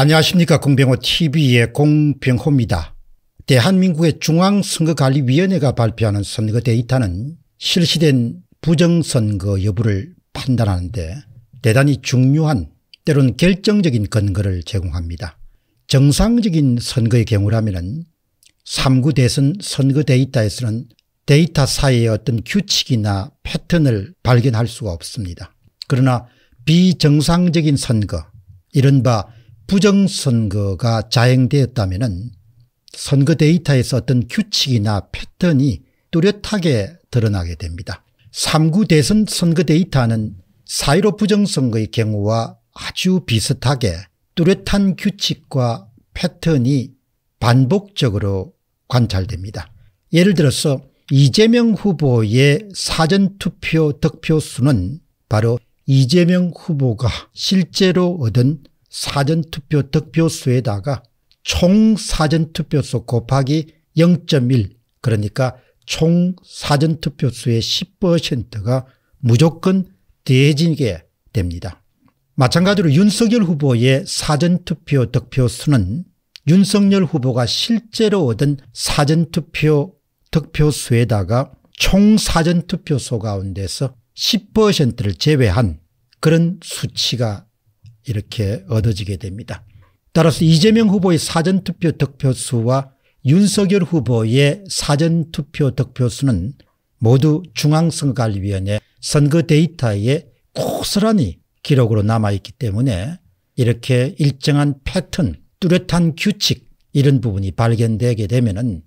안녕하십니까 공병호 tv의 공병호입니다. 대한민국의 중앙선거관리위원회가 발표하는 선거 데이터는 실시된 부정선거 여부를 판단하는데 대단히 중요한 때론 결정적인 근거를 제공합니다. 정상적인 선거의 경우라면 3구 대선 선거 데이터에서는 데이터 사이의 어떤 규칙이나 패턴을 발견할 수가 없습니다. 그러나 비정상적인 선거 이른바 부정선거가 자행되었다면 선거 데이터에서 어떤 규칙이나 패턴이 뚜렷하게 드러나게 됩니다. 3구 대선 선거 데이터는 사1로 부정선거의 경우와 아주 비슷하게 뚜렷한 규칙과 패턴이 반복적으로 관찰됩니다. 예를 들어서 이재명 후보의 사전투표 득표 수는 바로 이재명 후보가 실제로 얻은 사전투표 득표수에다가 총 사전투표수 곱하기 0.1 그러니까 총 사전투표수의 10%가 무조건 대진게 됩니다. 마찬가지로 윤석열 후보의 사전투표 득표수는 윤석열 후보가 실제로 얻은 사전투표 득표수에다가 총 사전투표소 가운데서 10%를 제외한 그런 수치가 이렇게 얻어지게 됩니다. 따라서 이재명 후보의 사전투표 득표수와 윤석열 후보의 사전투표 득표수는 모두 중앙선거관리위원회 선거 데이터에 고스란히 기록으로 남아있기 때문에 이렇게 일정한 패턴 뚜렷한 규칙 이런 부분이 발견되게 되면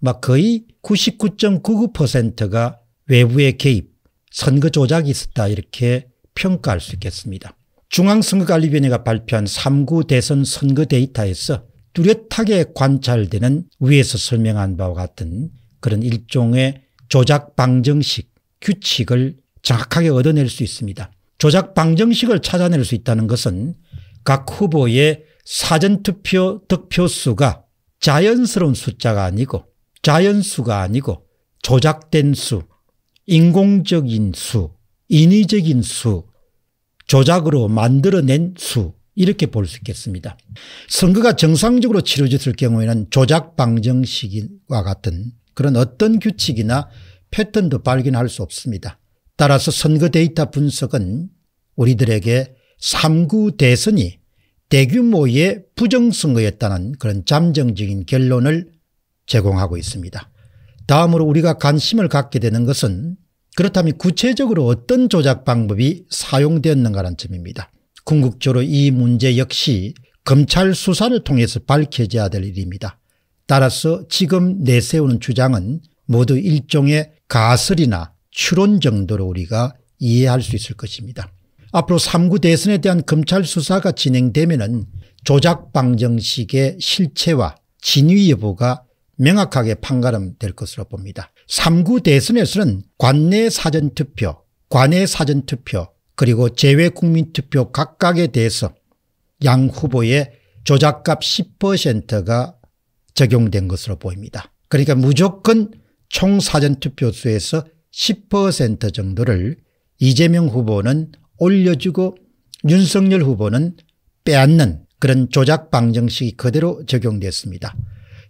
막 거의 99.99%가 외부의 개입 선거 조작이 있었다 이렇게 평가할 수 있겠습니다. 중앙선거관리위원회가 발표한 3구 대선 선거 데이터에서 뚜렷하게 관찰되는 위에서 설명한 바와 같은 그런 일종의 조작 방정식 규칙을 정확하게 얻어낼 수 있습니다. 조작 방정식을 찾아낼 수 있다는 것은 각 후보의 사전투표 득표수가 자연스러운 숫자가 아니고 자연수가 아니고 조작된 수, 인공적인 수, 인위적인 수 조작으로 만들어낸 수 이렇게 볼 수 있겠습니다. 선거가 정상적으로 치러졌을 경우에는 조작 방정식과 같은 그런 어떤 규칙이나 패턴도 발견할 수 없습니다. 따라서 선거 데이터 분석은 우리들에게 3구 대선이 대규모의 부정선거였다는 그런 잠정적인 결론을 제공하고 있습니다. 다음으로 우리가 관심을 갖게 되는 것은 그렇다면 구체적으로 어떤 조작 방법이 사용되었는가라는 점입니다. 궁극적으로 이 문제 역시 검찰 수사를 통해서 밝혀져야 될 일입니다. 따라서 지금 내세우는 주장은 모두 일종의 가설이나 추론 정도로 우리가 이해할 수 있을 것입니다. 앞으로 3구 대선에 대한 검찰 수사가 진행되면 조작 방정식의 실체와 진위 여부가 명확하게 판가름될 것으로 봅니다. 3구 대선에서는 관내 사전투표, 관외 사전투표 그리고 재외국민투표 각각에 대해서 양 후보의 조작값 10%가 적용된 것으로 보입니다. 그러니까 무조건 총 사전투표수에서 10% 정도를 이재명 후보는 올려주고 윤석열 후보는 빼앗는 그런 조작 방정식이 그대로 적용됐습니다.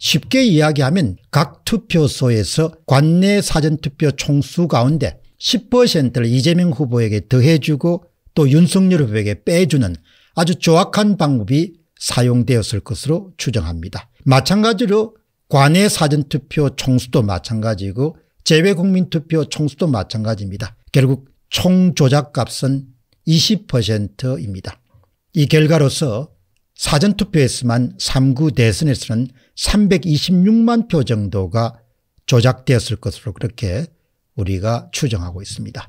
쉽게 이야기하면 각 투표소에서 관내 사전투표 총수 가운데 10%를 이재명 후보에게 더해주고 또 윤석열 후보에게 빼주는 아주 조악한 방법이 사용되었을 것으로 추정합니다. 마찬가지로 관내 사전투표 총수도 마찬가지고 제외국민투표 총수도 마찬가지입니다. 결국 총조작값은 20%입니다. 이 결과로서 사전투표에서만 3구 대선에서는 326만 표 정도가 조작되었을 것으로 그렇게 우리가 추정하고 있습니다.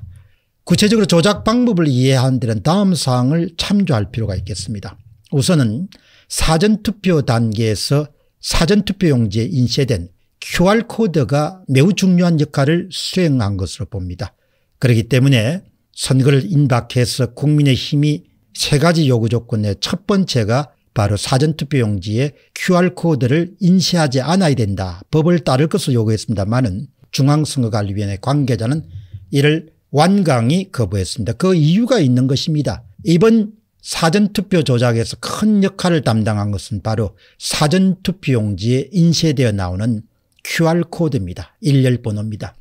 구체적으로 조작 방법을 이해하는 데는 다음 사항을 참조할 필요가 있겠습니다. 우선은 사전투표 단계에서 사전투표용지에 인쇄된 QR코드가 매우 중요한 역할을 수행한 것으로 봅니다. 그렇기 때문에 선거를 임박해서 국민의 힘이 세 가지 요구 조건의 첫 번째가 바로 사전투표용지에 QR코드를 인쇄하지 않아야 된다 법을 따를 것을 요구했습니다만은 중앙선거관리위원회 관계자는 이를 완강히 거부했습니다. 그 이유가 있는 것입니다. 이번 사전투표 조작에서 큰 역할을 담당한 것은 바로 사전투표용지에 인쇄되어 나오는 QR코드입니다. 일렬 번호입니다.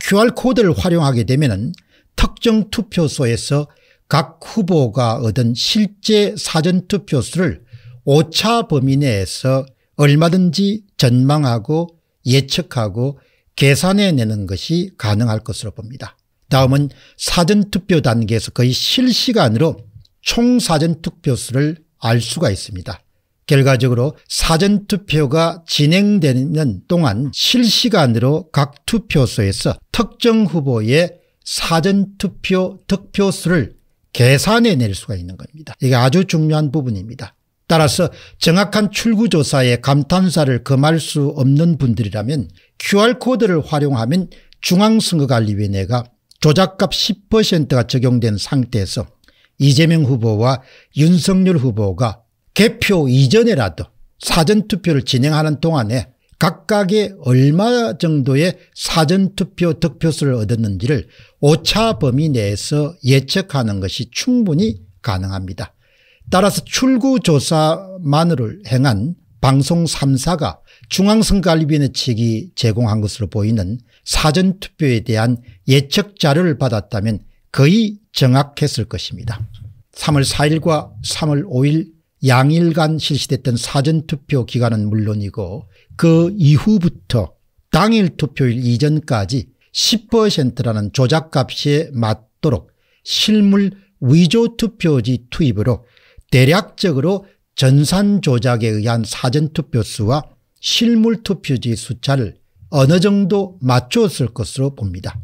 QR코드를 활용하게 되면 특정 투표소에서 각 후보가 얻은 실제 사전투표수를 오차 범위 내에서 얼마든지 전망하고 예측하고 계산해내는 것이 가능할 것으로 봅니다. 다음은 사전투표 단계에서 거의 실시간으로 총사전투표수를 알 수가 있습니다. 결과적으로 사전투표가 진행되는 동안 실시간으로 각 투표소에서 특정 후보의 사전투표 득표수를 계산해낼 수가 있는 겁니다. 이게 아주 중요한 부분입니다. 따라서 정확한 출구조사에 감탄사를 금할 수 없는 분들이라면 QR코드를 활용하면 중앙선거관리위원회가 조작값 10%가 적용된 상태에서 이재명 후보와 윤석열 후보가 개표 이전에라도 사전투표를 진행하는 동안에 각각의 얼마 정도의 사전투표 득표수를 얻었는지를 오차 범위 내에서 예측하는 것이 충분히 가능합니다. 따라서 출구조사만으로 행한 방송 3사가 중앙선관리위원회 측이 제공한 것으로 보이는 사전투표에 대한 예측 자료를 받았다면 거의 정확했을 것입니다. 3월 4일과 3월 5일 양일간 실시됐던 사전투표 기간은 물론이고 그 이후부터 당일 투표일 이전까지 10%라는 조작값에 맞도록 실물 위조투표지 투입으로 대략적으로 전산 조작에 의한 사전투표 수와 실물투표지 숫자를 어느 정도 맞추었을 것으로 봅니다.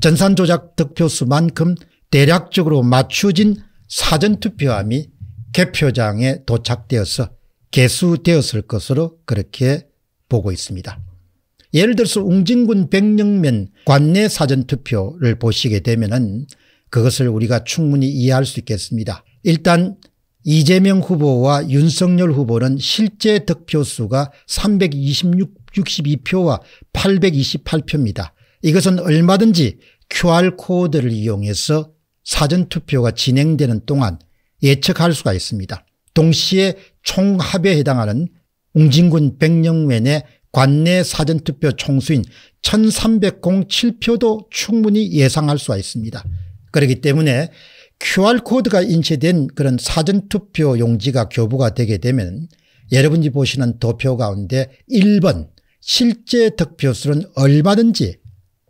전산 조작 득표수만큼 대략적으로 맞추진 사전투표함이 개표장에 도착되어서 개수되었을 것으로 그렇게 보고 있습니다. 예를 들어서 웅진군 백령면 관내 사전투표를 보시게 되면 그것을 우리가 충분히 이해할 수 있겠습니다. 일단 이재명 후보와 윤석열 후보는 실제 득표수가 362표와 828표입니다. 이것은 얼마든지 QR코드를 이용해서 사전투표가 진행되는 동안 예측할 수가 있습니다. 동시에 총합에 해당하는 웅진군 백령면의 관내 사전투표 총수인 1307표도 충분히 예상할 수가 있습니다. 그렇기 때문에 QR코드가 인쇄된 그런 사전투표 용지가 교부가 되게 되면 여러분이 보시는 도표 가운데 1번 실제 득표수는 얼마든지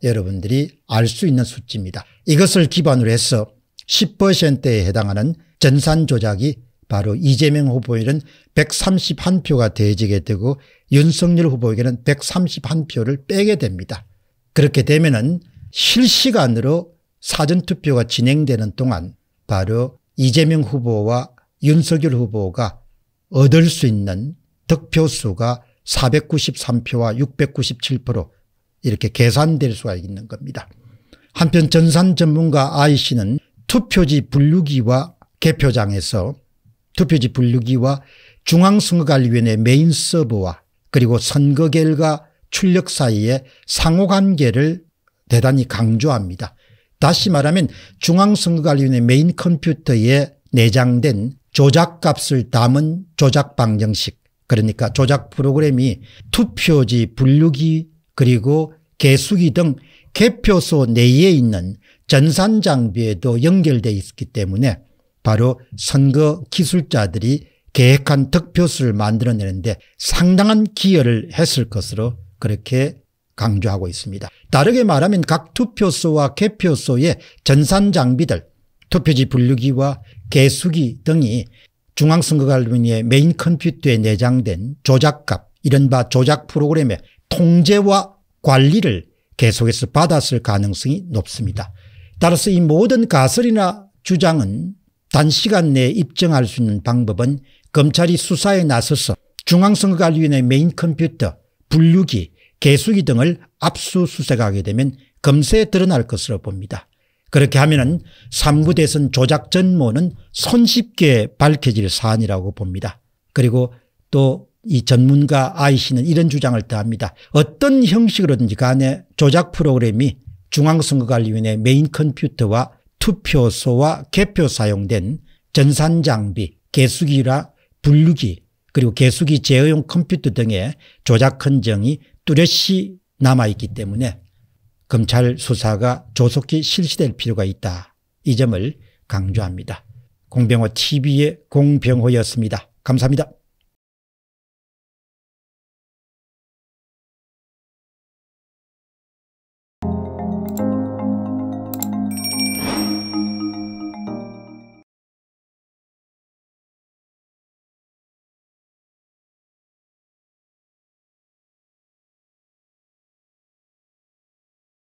여러분들이 알 수 있는 수치입니다. 이것을 기반으로 해서 10%에 해당하는 전산 조작이 바로 이재명 후보에는 131표가 대지게 되고 윤석열 후보에게는 131표를 빼게 됩니다. 그렇게 되면 은 실시간으로 사전투표가 진행되는 동안 바로 이재명 후보와 윤석열 후보가 얻을 수 있는 득표수가 493표와 697% 이렇게 계산될 수가 있는 겁니다. 한편 전산 전문가 I씨는 투표지 분류기와 개표장에서 투표지 분류기와 중앙선거관리위원회 메인 서버와 그리고 선거 결과 출력 사이의 상호관계를 대단히 강조합니다. 다시 말하면 중앙선거관리위원회 메인 컴퓨터에 내장된 조작값을 담은 조작 방정식 그러니까 조작 프로그램이 투표지 분류기 그리고 개수기 등 개표소 내에 있는 전산장비에도 연결돼 있기 때문에 바로 선거 기술자들이 계획한 득표수를 만들어내는데 상당한 기여를 했을 것으로 그렇게 강조하고 있습니다. 다르게 말하면 각 투표소와 개표소의 전산장비들 투표지 분류기와 개수기 등이 중앙선거관리위원회 메인 컴퓨터에 내장된 조작값 이른바 조작 프로그램의 통제와 관리를 계속해서 받았을 가능성이 높습니다. 따라서 이 모든 가설이나 주장은 단시간 내에 입증할 수 있는 방법은 검찰이 수사에 나서서 중앙선거관리위원회 메인 컴퓨터 분류기 개수기 등을 압수수색하게 되면 금세 드러날 것으로 봅니다. 그렇게 하면 은3구 대선 조작 전모는 손쉽게 밝혀질 사안이라고 봅니다. 그리고 또 이 전문가 아이 씨는 이런 주장을 더합니다. 어떤 형식으로든지 간에 조작 프로그램이 중앙선거관리위원회 메인 컴퓨터와 투표소와 개표 사용된 전산장비, 개수기라 분류기 그리고 개수기 제어용 컴퓨터 등의 조작 흔정이 뚜렷이 남아있기 때문에 검찰 수사가 조속히 실시될 필요가 있다. 이 점을 강조합니다. 공병호 TV의 공병호였습니다. 감사합니다.